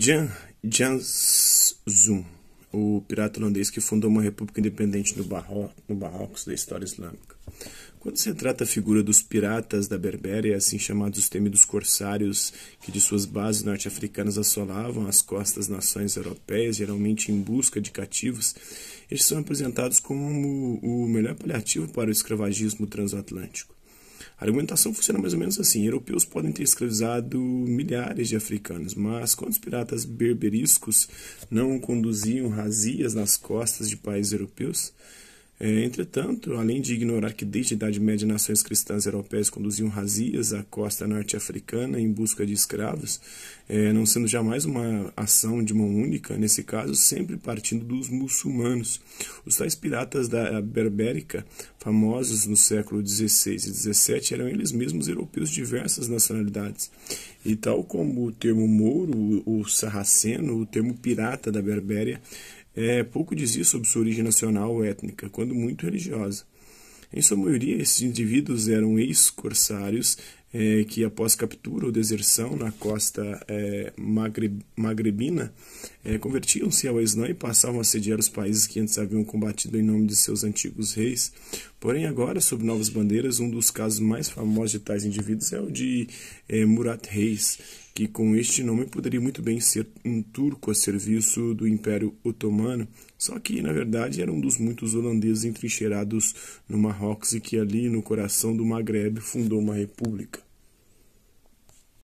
Jan Janszoon, o pirata holandês que fundou uma república independente no, barro, no Barrocos da história islâmica. Quando se trata a figura dos piratas da Berbéria, assim chamados os temidos corsários, que de suas bases norte-africanas assolavam as costas das nações europeias, geralmente em busca de cativos, eles são apresentados como o melhor paliativo para o escravagismo transatlântico. A argumentação funciona mais ou menos assim: europeus podem ter escravizado milhares de africanos, mas quando os piratas berberiscos não conduziam razias nas costas de países europeus, é, entretanto, além de ignorar que desde a Idade Média nações cristãs europeias conduziam razias à costa norte-africana em busca de escravos, é, não sendo jamais uma ação de mão única, nesse caso sempre partindo dos muçulmanos. Os tais piratas da Berbérica, famosos no século XVI e XVII, eram eles mesmos europeus de diversas nacionalidades. E tal como o termo mouro, o sarraceno, o termo pirata da Berbéria é, pouco dizia sobre sua origem nacional ou étnica, quando muito religiosa. Em sua maioria, esses indivíduos eram ex-corsários é, que após captura ou deserção na costa é, magrebina, é, convertiam-se ao Islã e passavam a sediar os países que antes haviam combatido em nome de seus antigos reis. Porém, agora, sob novas bandeiras, um dos casos mais famosos de tais indivíduos é o de é, Murat Reis, que com este nome poderia muito bem ser um turco a serviço do Império Otomano, só que, na verdade, era um dos muitos holandeses entrincheirados no Marrocos e que ali, no coração do Magrebe fundou uma república.